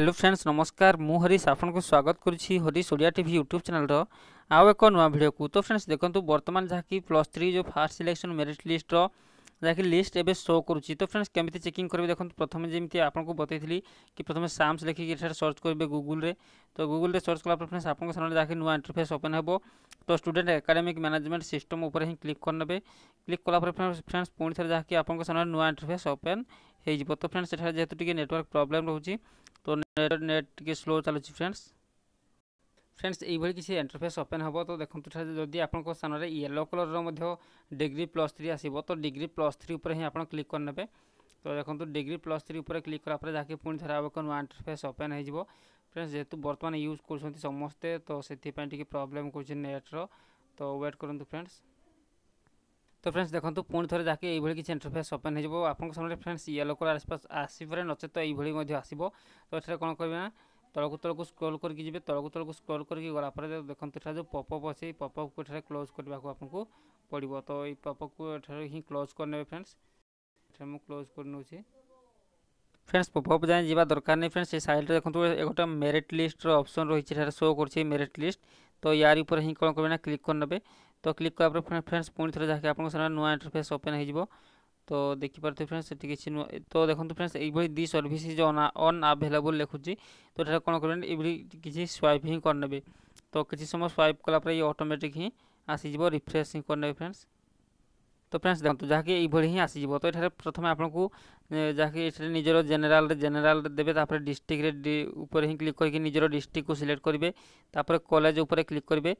hello friends নমস্কার মু হরিশ আপনার স্বাগত করছি হরিশ ওড়িয়া টিভি ইউট্ୟୁব চ্যানেলর আউ এক নূয়া ভিডিওকু তো ফ্রেন্ডস দেখুন বর্তমান যা কি প্লস থ্রি যে ফার্স্ট সিলেকশন মেরিট লিষ্টর ଯାହାକି ଲିଷ୍ଟ ଏବେ ଶୋ କରୁଛି ତ ଫ୍ରେଣ୍ଡସ୍ କେମିତି ଚେକିଂ କରିବେ ଦେଖନ୍ତୁ ପ୍ରଥମେ ଯେମିତି ଆପଣଙ୍କୁ ବତାଇଥିଲି କି ପ୍ରଥମେ ସାମ୍ସ ଲେଖିକି ଏଠାରେ ସର୍ଚ୍ଚ କରିବେ ଗୁଗୁଲରେ ତ ଗୁଗୁଲରେ ସର୍ଚ୍ଚ କଲା ପରେ ଫ୍ରେଣ୍ଡସ୍ ଆପଣଙ୍କ ସାମ୍ନାରେ ଯାହାକି ନୂଆ ଇଣ୍ଟରଫେସ୍ ଓପେନ୍ ହେବ ତ ଷ୍ଟୁଡେଣ୍ଟ ଏକାଡେମିକ୍ ମ୍ୟାନେଜମେଣ୍ଟ ସିଷ୍ଟମ୍ ଉପରେ ହିଁ କ୍ଲିକ୍ କରିନେବେ କ୍ଲିକ୍ କଲା ପରେ ଫ୍ରେଣ୍ଡସ୍ ପୁଣି ଥରେ ଯାହାକି ଆପଣଙ୍କ ସାମ୍ନାରେ ନୂଆ ଇଣ୍ଟରଫେସ୍ ଓପେନ୍ ହୋଇଯିବ ତ ଫ୍ରେଣ୍ଡସ୍ ଏଠାରେ ଯେହେତୁ ଟିକେ ନେଟୱାର୍କ ପ୍ରୋବ୍ଲେମ୍ ରହୁଛି तो नेट नेट टी स्लो चलुच्छी फ्रेंड्स फ्रेंड्स এইভাবে কিছু ইন্টারফেস ওপেন হব তো দেখুন যদি আপনার স্থানরে ইয়েলো কলর ডিগ্রি প্লস থ্রি আসব তো ডিগ্রি প্লস থ্রি উপরে হি আপনার ক্লিক করে নেবে তো দেখুন ডিগ্রি প্লস থ্রি উপরে ক্লিক করা পরে যাকে পুঁ ধরা এক নয় ইন্টারফেস ওপেন হয়ে যাব ফ্রেন্ডস যেহেতু বর্তমানে ইউজ করছেন সমস্তে তো সেই টিকি প্রোবলেম করছে নেট্র তো ওয়েট করতু ফ্রেন্ডস তো ফ্রেন্ডস দেখুন পুঁ থরে যাকে এইভাবে কিছু ইন্টরফেস ওপেন হয়ে যাব আপনার সামনে ফ্রেন্ডস ইয়েলো কলর আসপাস আসবে নচেত এইভাবে আসব তো এটা কোণ করবে না তলকু তলকু স্ক্রোল করি যাবে তলকু তলকু স্ক্রোল করি গলাপরে দেখুন এটা যে পপঅপ আছে এই পপঅপু এখানে ক্লোজ করা আপনার পড়ব তো এই পপঅপু এখানে হি ক্লোজ করে নেবে ফ্রেন্ডস এটা মু ক্লোজ করে নেছি ফ্রেন্ডস পপঅপ যাই যা দরকার নেই ফ্রেন্ডস এই সাইডে দেখুন গোটা মেরিট লিষ্টর অপসন রয়েছে এটা শো করছে মেরিট লিষ্ট তো ইয়ার উপরে হি কোণ করবে না ক্লিক করে নেবে तो क्लिक कला फ्रेंड्स पुणी थे जहाँकि आपने नुआ इंटरफेस ओपेन हो तो देखिपे फ्रेंड्स से किसी तो देखते फ्रेंड्स ये दी सर्विस जो अन आभेलेबुल लिखुची तो यहाँ कौन करें ये किसी स्वाइप हिं करने तो किसी समय स्वाइप कलापर ये अटोमेटिक हिं आसीज रिफ्रेस ही करने फ्रेंड्स তো ଫ୍ରେଣ୍ଡସ୍ ଦେଖନ୍ତୁ ଯାହାକି ଏଇଭଳି ହିଁ ଆସିଯିବ ତ ଏଠାରେ ପ୍ରଥମେ ଆପଣଙ୍କୁ ଯାହାକି ଏଠାରେ ନିଜର ଜେନେରାଲ୍ରେ ଜେନେରାଲ୍ରେ ଦେବେ ତାପରେ ଡିଷ୍ଟ୍ରିକ୍ଟରେ ଉପରେ ହିଁ କ୍ଲିକ୍ କରିକି ନିଜର ଡିଷ୍ଟ୍ରିକ୍ଟକୁ ସିଲେକ୍ଟ କରିବେ ତାପରେ କଲେଜ ଉପରେ କ୍ଲିକ୍ କରିବେ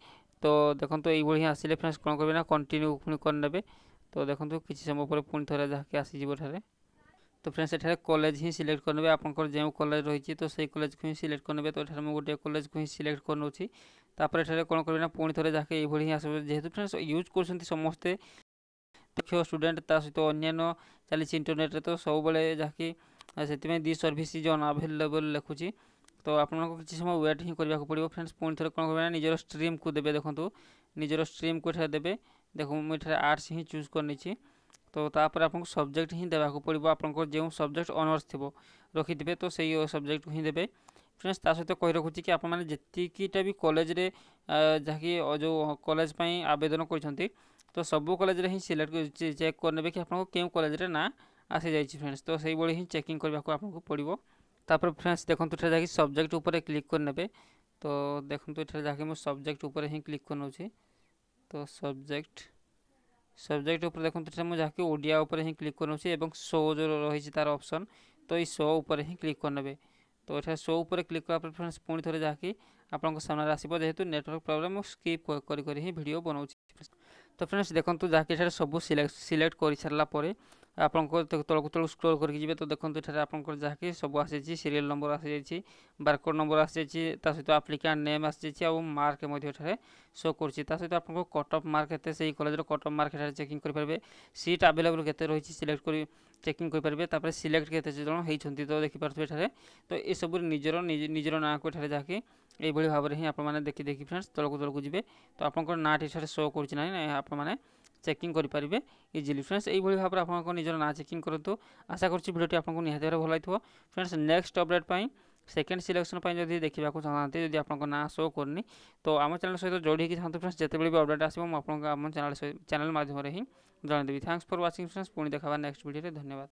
ତ ଦେଖନ୍ତୁ ଏଇଭଳି ହିଁ ଆସିଲେ ଫ୍ରେଣ୍ଡସ୍ କ'ଣ କରିବେ ନା କଣ୍ଟିନ୍ୟୁ ପୁଣି କରିନେବେ ତ ଦେଖନ୍ତୁ କିଛି ସମୟ ପରେ ପୁଣି ଥରେ ଯାହାକି ଆସିଯିବ ଏଠାରେ তো ফ্রেন্ডস এখানে কলেজ হি সিলেক্ট করে নেবে আপনার যে কলেজ রয়েছে তো সেই কলেজকে হি সিলেক্ট করে নেবে তো এখানে মু গোটে কলেজকে হি সিলেক্ট করে নেছি তাপরে এখানে কোণ করবে না পুঁ থরে যাকে এইভাবে হি আসবে যেহেতু ফ্রেন্ডস ইউজ করছেন সমস্তে শিক্ষক স্টুডেন্ট তা সহ অন্যান্য চালছে ইন্টরনেট্রে তো সবুলে যাকি সেপাই দি সর্ভিস ইজ অনআভেলেবল লেখুছি তো আপনার কিছু সময় ওয়েট হি করা পড়ব ফ্রেন্ডস পুঁ থরে কোণ করবে না নিজের স্ট্রিম কু দেবে দেখুন নিজের স্ট্রিম কু এখানে দেবে দেখুন মু এখানে আর্টস হি চুজ করে নিয়েছি তো তাপরে আপনার সবজেক্ট হি দেওয়া পড়ব আপনার যে সবজেক্ট অনার্স থাকবে রখিদেবে তো সেই সবজেক্ট হি দেবে ଫ୍ରେଣ୍ଡସ୍ ତା ସହିତ କହି ରଖୁଛି କି ଆପଣମାନେ ଯେତିକିଟା ବି କଲେଜରେ ଯାହାକି ଯେଉଁ କଲେଜ ପାଇଁ ଆବେଦନ କରିଛନ୍ତି ତ ସବୁ କଲେଜରେ ହିଁ ସିଲେକ୍ଟ ଚେକ୍ କରିନେବେ କି ଆପଣଙ୍କୁ କେଉଁ କଲେଜରେ ନାଁ ଆସିଯାଇଛି ଫ୍ରେଣ୍ଡସ୍ ତ ସେଇଭଳି ହିଁ ଚେକିଂ କରିବାକୁ ଆପଣଙ୍କୁ ପଡ଼ିବ ତାପରେ ଫ୍ରେଣ୍ଡସ୍ ଦେଖନ୍ତୁ ଏଠାରେ ଯାଇକି ସବଜେକ୍ଟ ଉପରେ କ୍ଲିକ୍ କରିନେବେ ତ ଦେଖନ୍ତୁ ଏଠାରେ ଯାହାକି ମୁଁ ସବଜେକ୍ଟ ଉପରେ ହିଁ କ୍ଲିକ୍ କରିନେଉଛି ତ ସବଜେକ୍ଟ ସବଜେକ୍ଟ ଉପରେ ଦେଖନ୍ତୁ ଏଠାରେ ମୁଁ ଯାହାକି ଓଡ଼ିଆ ଉପରେ ହିଁ କ୍ଲିକ୍ କରିନେଉଛି ଏବଂ ଶୋ ଯେଉଁ ରହିଛି ତା'ର ଅପସନ୍ ତ ଏଇ ଶୋ ଉପରେ ହିଁ କ୍ଲିକ୍ କରିନେବେ তো ଏଠାରେ ଶୋ ଉପରେ କ୍ଲିକ୍ କଲା ପରେ ଫ୍ରେଣ୍ଡସ୍ ପୁଣି ଥରେ ଯାହାକି ଆପଣଙ୍କ ସାମ୍ନାରେ ଆସିବ ଯେହେତୁ ନେଟୱାର୍କ ପ୍ରୋବ୍ଲେମ୍ ମୁଁ ସ୍କିପ୍ କରି କରି ହିଁ ଭିଡ଼ିଓ ବନାଉଛି ତ ଫ୍ରେଣ୍ଡସ୍ ଦେଖନ୍ତୁ ଯାହାକି ଏଠାରେ ସବୁ ସିଲେକ୍ଟ ସିଲେକ୍ଟ କରିସାରିଲା ପରେ আপনার তলক তলক স্ক্রোল করি যাবে তো দেখুন এখানে আপনার যাকি সব আসিছে সিরিয়াল নম্বর আসিছে বারকোড নম্বর আসিছে তা সহ আপ্লিকাট নেম আসিছে আর মার্ক এখানে শো করছে তা সহ আপনার কট অফ মার্ক এতে সেই কলেজের কট অফ মার্ক এখানে চেকিং করে পারবে সিট আভেলেবল কেতে রয়েছে সিলেক্ট করে চেকিং করে পারবে তারপরে সিলেক্ট কেতে জন হয়েছেন তো দেখিপারে এখানে তো এসব নিজের নিজের না এখানে যাকি এইভাবে ভাবে হি আপনার দেখি দেখি ফ্রেন্ডস তলক তলক যাবে তো আপনার নাঁটি এখানে শো করছে না আপনার চেকিং করে ইজিলি ফ্রেন্ডস এইভাবে ভাবে আপনার নিজের না চেকিং করতু আশা করছি ভিডিওটি আপনার নিহতি ভাবে ভাল লাগবে ফ্রেন্ডস নেক্সট অপডেট পাই সেকেন্ড সিলেকশন যদি দেখা চাহাতে যদি আপনার না শো করনি তো আমার চ্যানেল সহ যোড়ি হয়ে থাকে ফ্রেন্ডস যেতবে অপডেট আসবে আপনার আমার চ্যানেল চ্যানেল মাধ্যমে হি জনাইদেবি থ্যাঙ্কস ফর ওয়াচিং ফ্রেন্ডস পুঁ দেখা নেক্সট ভিডিওতে ধন্যবাদ